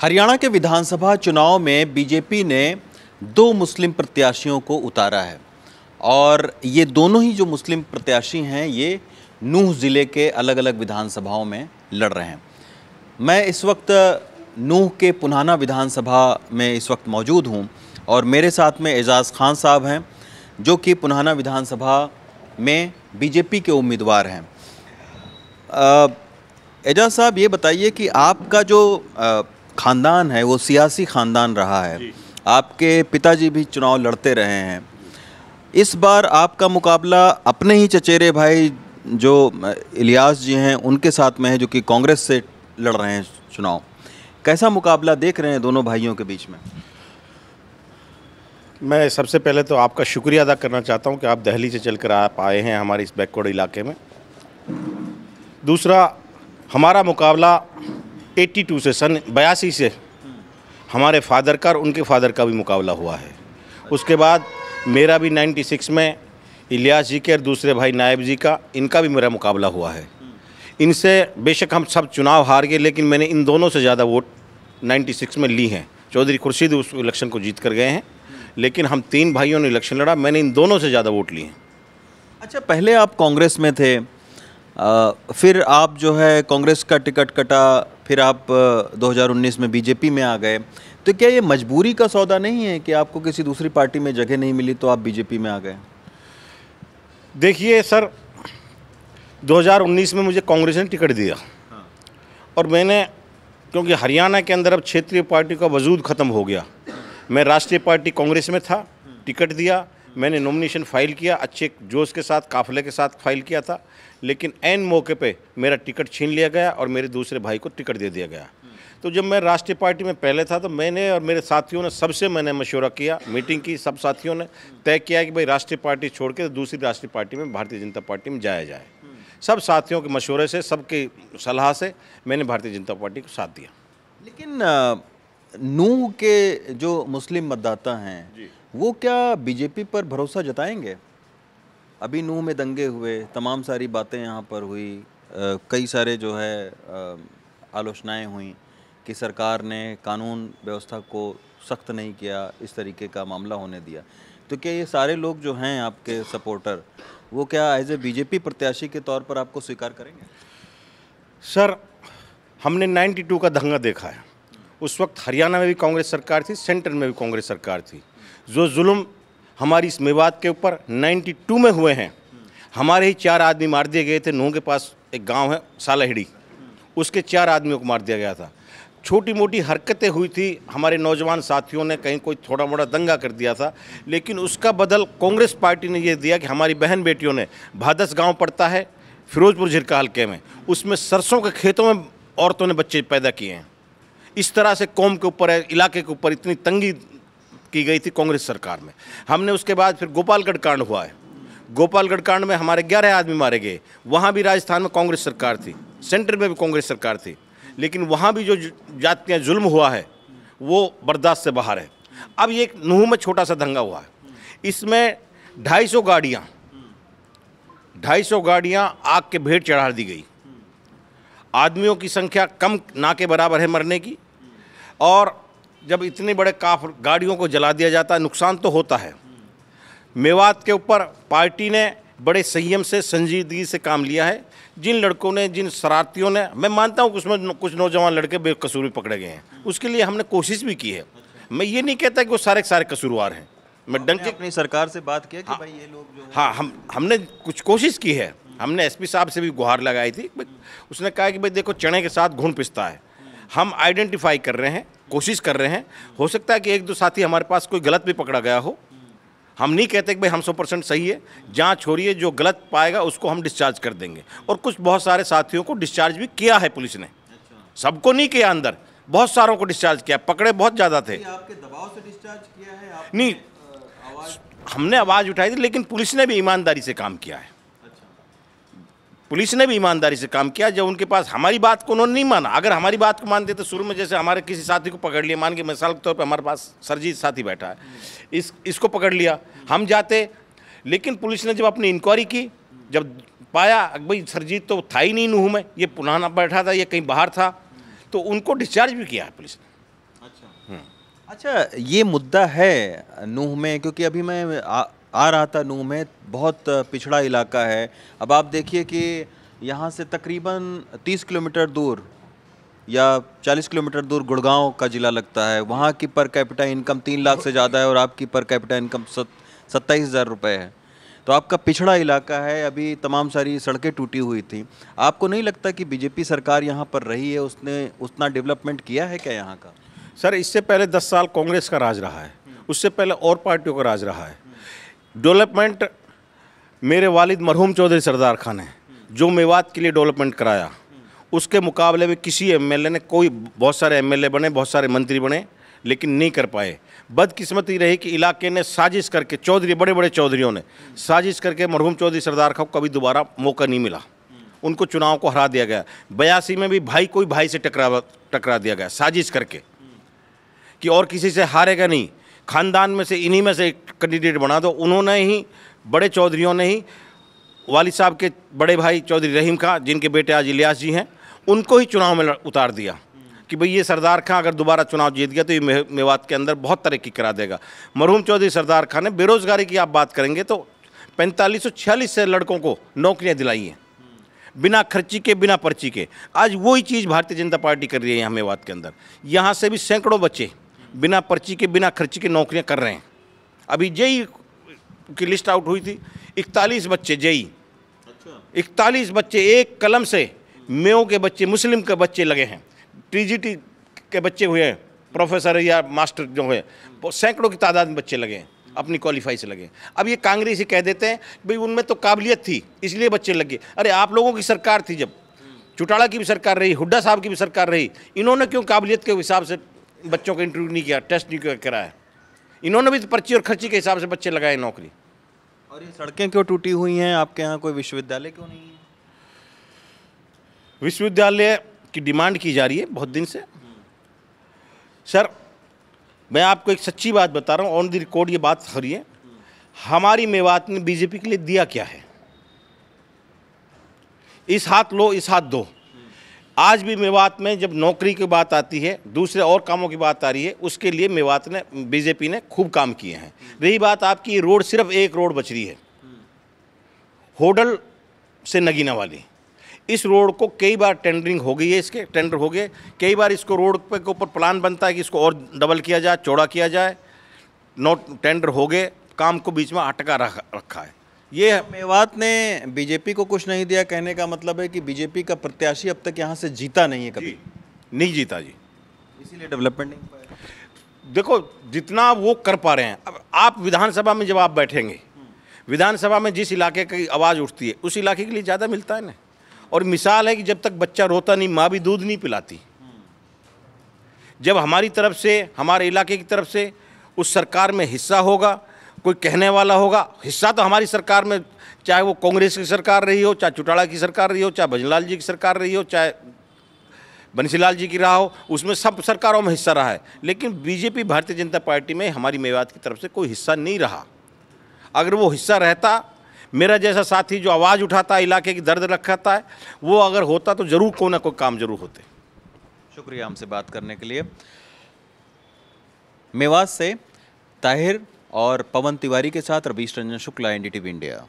हरियाणा के विधानसभा चुनाव में बीजेपी ने दो मुस्लिम प्रत्याशियों को उतारा है और ये दोनों ही जो मुस्लिम प्रत्याशी हैं ये नूह ज़िले के अलग अलग विधानसभाओं में लड़ रहे हैं मैं इस वक्त नूह के पुनाना विधानसभा में इस वक्त मौजूद हूँ और मेरे साथ में एजाज़ खान साहब हैं जो कि पुनाना विधानसभा में बीजेपी के उम्मीदवार हैं एजाज साहब ये बताइए कि आपका जो ख़ानदान है वो सियासी ख़ानदान रहा है आपके पिताजी भी चुनाव लड़ते रहे हैं इस बार आपका मुकाबला अपने ही चचेरे भाई जो इलियास जी हैं उनके साथ में है जो कि कांग्रेस से लड़ रहे हैं चुनाव कैसा मुकाबला देख रहे हैं दोनों भाइयों के बीच में मैं सबसे पहले तो आपका शुक्रिया अदा करना चाहता हूं कि आप दहली से चलकर आप आए हैं हमारे इस बैकवर्ड इलाके में दूसरा हमारा मुकाबला 82 से सन बयासी से हमारे फादर का और उनके फादर का भी मुकाबला हुआ है उसके बाद मेरा भी 96 में इलियास जी के और दूसरे भाई नायब जी का इनका भी मेरा मुकाबला हुआ है इनसे बेशक हम सब चुनाव हार गए लेकिन मैंने इन दोनों से ज़्यादा वोट 96 में ली हैं चौधरी खुर्शीद उस इलेक्शन को जीत कर गए हैं लेकिन हम तीन भाइयों ने इलेक्शन लड़ा मैंने इन दोनों से ज़्यादा वोट लिए हैं अच्छा पहले आप कांग्रेस में थे आ, फिर आप जो है कांग्रेस का टिकट कटा फिर आप 2019 में बीजेपी में आ गए तो क्या ये मजबूरी का सौदा नहीं है कि आपको किसी दूसरी पार्टी में जगह नहीं मिली तो आप बीजेपी में आ गए देखिए सर 2019 में मुझे कांग्रेस ने टिकट दिया हाँ। और मैंने क्योंकि हरियाणा के अंदर अब क्षेत्रीय पार्टी का वजूद ख़त्म हो गया मैं राष्ट्रीय पार्टी कांग्रेस में था हम्म। टिकट दिया मैंने नॉमिनेशन फाइल किया अच्छे जोश के साथ काफले के साथ फाइल किया था लेकिन एन मौके पे मेरा टिकट छीन लिया गया और मेरे दूसरे भाई को टिकट दे दिया गया तो जब मैं राष्ट्रीय पार्टी में पहले था तो मैंने और मेरे साथियों ने सबसे मैंने मशवरा किया मीटिंग की सब साथियों ने तय किया कि भाई राष्ट्रीय पार्टी छोड़ के दूसरी राष्ट्रीय पार्टी में भारतीय जनता पार्टी में जाया जाए सब साथियों के मशवरे से सबके सलाह से मैंने भारतीय जनता पार्टी को साथ दिया लेकिन नूह के जो मुस्लिम मतदाता हैं वो क्या बीजेपी पर भरोसा जताएंगे अभी नूह में दंगे हुए तमाम सारी बातें यहाँ पर हुई कई सारे जो है आलोचनाएं हुई कि सरकार ने कानून व्यवस्था को सख्त नहीं किया इस तरीके का मामला होने दिया तो क्या ये सारे लोग जो हैं आपके सपोर्टर वो क्या एज ए बीजेपी प्रत्याशी के तौर पर आपको स्वीकार करेंगे सर हमने 92 का दंगा देखा है उस वक्त हरियाणा में भी कांग्रेस सरकार थी सेंटर में भी कांग्रेस सरकार थी जो जुल्म हमारी इस मेवात के ऊपर 92 में हुए हैं हमारे ही चार आदमी मार दिए गए थे नूह के पास एक गांव है सालहड़ी उसके चार आदमियों को मार दिया गया था छोटी मोटी हरकतें हुई थी हमारे नौजवान साथियों ने कहीं कोई थोड़ा मोड़ा दंगा कर दिया था लेकिन उसका बदल कांग्रेस पार्टी ने यह दिया कि हमारी बहन बेटियों ने भादस गाँव पड़ता है फिरोजपुर झिरका हल्के में उसमें सरसों के खेतों में औरतों ने बच्चे पैदा किए हैं इस तरह से कौम के ऊपर इलाके के ऊपर इतनी तंगी की गई थी कांग्रेस सरकार में हमने उसके बाद फिर गोपालगढ़ कांड हुआ है गोपालगढ़ कांड में हमारे ग्यारह आदमी मारे गए वहाँ भी राजस्थान में कांग्रेस सरकार थी सेंटर में भी कांग्रेस सरकार थी लेकिन वहाँ भी जो जातियाँ जुल्म हुआ है वो बर्दाश्त से बाहर है अब ये नूह में छोटा सा दंगा हुआ है इसमें ढाई सौ गाड़ियाँ ढाई सौ गाड़ियाँ आग के भेंट चढ़ा दी गई आदमियों की संख्या कम ना के बराबर है मरने की और जब इतने बड़े काफ गाड़ियों को जला दिया जाता है नुकसान तो होता है मेवात के ऊपर पार्टी ने बड़े संयम से संजीदगी से काम लिया है जिन लड़कों ने जिन शरारतियों ने मैं मानता हूँ उसमें कुछ नौजवान लड़के बेकसूर भी पकड़े गए हैं उसके लिए हमने कोशिश भी की है मैं ये नहीं कहता कि वो सारे सारे कसूरवार हैं मैं डंके अपनी सरकार से बात किया कि हाँ, भाई ये लोग जो हाँ हम हमने कुछ कोशिश की है हमने एसपी साहब से भी गुहार लगाई थी उसने कहा कि भाई देखो चने के साथ घुन पिसता है हम आइडेंटिफाई कर रहे हैं कोशिश कर रहे हैं हो सकता है कि एक दो साथी हमारे पास कोई गलत भी पकड़ा गया हो हम नहीं कहते कि भाई हम सौ परसेंट सही है जाँच हो रही है जो गलत पाएगा उसको हम डिस्चार्ज कर देंगे और कुछ बहुत सारे साथियों को डिस्चार्ज भी किया है पुलिस ने अच्छा। सबको नहीं किया अंदर बहुत सारों को डिस्चार्ज किया पकड़े बहुत ज़्यादा थे आपके दबाव से डिस्चार्ज किया है नहीं हमने आवाज़ उठाई थी लेकिन पुलिस ने भी ईमानदारी से काम किया है पुलिस ने भी ईमानदारी से काम किया जब उनके पास हमारी बात को उन्होंने नहीं माना अगर हमारी बात को मानते तो शुरू में जैसे हमारे किसी साथी को पकड़ लिया मान के मिसाल के तौर पर हमारे पास सरजीत साथी बैठा है इस इसको पकड़ लिया हम जाते लेकिन पुलिस ने जब अपनी इंक्वायरी की जब पाया भाई सरजीत तो था ही नहीं नूह में ये पुराना बैठा था ये कहीं बाहर था तो उनको डिस्चार्ज भी किया है पुलिस ने अच्छा हम्म। अच्छा ये मुद्दा है नूह में क्योंकि अभी मैं आ रहा था नूह में बहुत पिछड़ा इलाका है अब आप देखिए कि यहाँ से तकरीबन 30 किलोमीटर दूर या 40 किलोमीटर दूर गुड़गांव का ज़िला लगता है वहाँ की पर कैपिटा इनकम तीन लाख से ज़्यादा है और आपकी पर कैपिटा इनकम सत्ताईस हज़ार रुपये है तो आपका पिछड़ा इलाका है अभी तमाम सारी सड़कें टूटी हुई थी आपको नहीं लगता कि बीजेपी सरकार यहाँ पर रही है उसने उतना डेवलपमेंट किया है क्या यहाँ का सर इससे पहले दस साल कांग्रेस का राज रहा है उससे पहले और पार्टियों का राज रहा है डेवलपमेंट मेरे वालिद मरहूम चौधरी सरदार खान हैं जो मेवात के लिए डेवलपमेंट कराया उसके मुकाबले में किसी एमएलए ने कोई बहुत सारे एमएलए बने बहुत सारे मंत्री बने लेकिन नहीं कर पाए बदकिस्मती रही कि इलाके ने साजिश करके चौधरी बड़े बड़े चौधरीों ने साजिश करके मरहूम चौधरी सरदार खान को कभी दोबारा मौका नहीं मिला उनको चुनाव को हरा दिया गया बयासी में भी भाई कोई भाई से टकरा टकरा दिया गया साजिश करके कि और किसी से हारेगा नहीं खानदान में से इन्हीं में से एक कैंडिडेट बना दो उन्होंने ही बड़े चौधरीों ने ही वालिद साहब के बड़े भाई चौधरी रहीम खां जिनके बेटे आज इलियास जी हैं उनको ही चुनाव में उतार दिया कि भाई ये सरदार खां अगर दोबारा चुनाव जीत गया तो ये मेवात के अंदर बहुत तरक्की करा देगा मरहूम चौधरी सरदार खां ने बेरोज़गारी की आप बात करेंगे तो पैंतालीस सौ छियालीस से लड़कों को नौकरियाँ दिलाई हैं बिना खर्ची के बिना पर्ची के आज वही चीज़ भारतीय जनता पार्टी कर रही है यहाँ मेवात के अंदर यहाँ से भी सैकड़ों बच्चे बिना पर्ची के बिना खर्ची के नौकरियां कर रहे हैं अभी जेई की लिस्ट आउट हुई थी इकतालीस बच्चे जेई अच्छा। इकतालीस बच्चे एक कलम से मेो के बच्चे मुस्लिम के बच्चे लगे हैं टीजीटी के बच्चे हुए हैं प्रोफेसर या मास्टर जो हुए सैकड़ों की तादाद में बच्चे लगे हैं अपनी क्वालिफाई से लगे अब ये कांग्रेस ही कह देते हैं भाई उनमें तो काबिलियत थी इसलिए बच्चे लग गए अरे आप लोगों की सरकार थी जब चुटाला की भी सरकार रही हुड्डा साहब की भी सरकार रही इन्होंने क्यों काबिलियत के हिसाब से बच्चों का इंटरव्यू नहीं किया टेस्ट नहीं कराया इन्होंने भी तो पर्ची और खर्ची के हिसाब से बच्चे लगाए नौकरी और ये सड़कें क्यों टूटी हुई हैं आपके यहाँ कोई विश्वविद्यालय क्यों नहीं है विश्वविद्यालय की डिमांड की जा रही है बहुत दिन से सर मैं आपको एक सच्ची बात बता रहा हूँ ऑन द रिकॉर्ड ये बात खरी है हमारी मेवात ने बीजेपी के लिए दिया क्या है इस हाथ लो इस हाथ दो आज भी मेवात में जब नौकरी की बात आती है दूसरे और कामों की बात आ रही है उसके लिए मेवात ने बीजेपी ने खूब काम किए हैं रही बात आपकी रोड सिर्फ एक रोड बच रही है होडल से नगीना वाली इस रोड को कई बार टेंडरिंग हो गई है इसके टेंडर हो गए कई बार इसको रोड पे के ऊपर प्लान बनता है कि इसको और डबल किया जाए चौड़ा किया जाए नोट टेंडर हो गए काम को बीच में अटका रखा है ये मेवात ने बीजेपी को कुछ नहीं दिया कहने का मतलब है कि बीजेपी का प्रत्याशी अब तक यहाँ से जीता नहीं है कभी जी, नहीं जीता जी इसीलिए डेवलपमेंट नहीं देखो जितना वो कर पा रहे हैं अब आप विधानसभा में जब आप बैठेंगे विधानसभा में जिस इलाके की आवाज़ उठती है उस इलाके के लिए ज़्यादा मिलता है ना और मिसाल है कि जब तक बच्चा रोता नहीं माँ भी दूध नहीं पिलाती जब हमारी तरफ से हमारे इलाके की तरफ से उस सरकार में हिस्सा होगा कोई कहने वाला होगा हिस्सा तो हमारी सरकार में चाहे वो कांग्रेस की सरकार रही हो चाहे चुटाला की सरकार रही हो चाहे भजनलाल जी की सरकार रही हो चाहे बंसीलाल जी की रहा हो उसमें सब सरकारों में हिस्सा रहा है लेकिन बीजेपी भारतीय जनता पार्टी में हमारी मेवात की तरफ से कोई हिस्सा नहीं रहा अगर वो हिस्सा रहता मेरा जैसा साथी जो आवाज़ उठाता है इलाके की दर्द रखाता है वो अगर होता तो ज़रूर कोई ना कोई काम जरूर होते शुक्रिया हमसे बात करने के लिए मेवात से ताहिर और पवन तिवारी के साथ रवीश रंजन शुक्ला एन इंडिया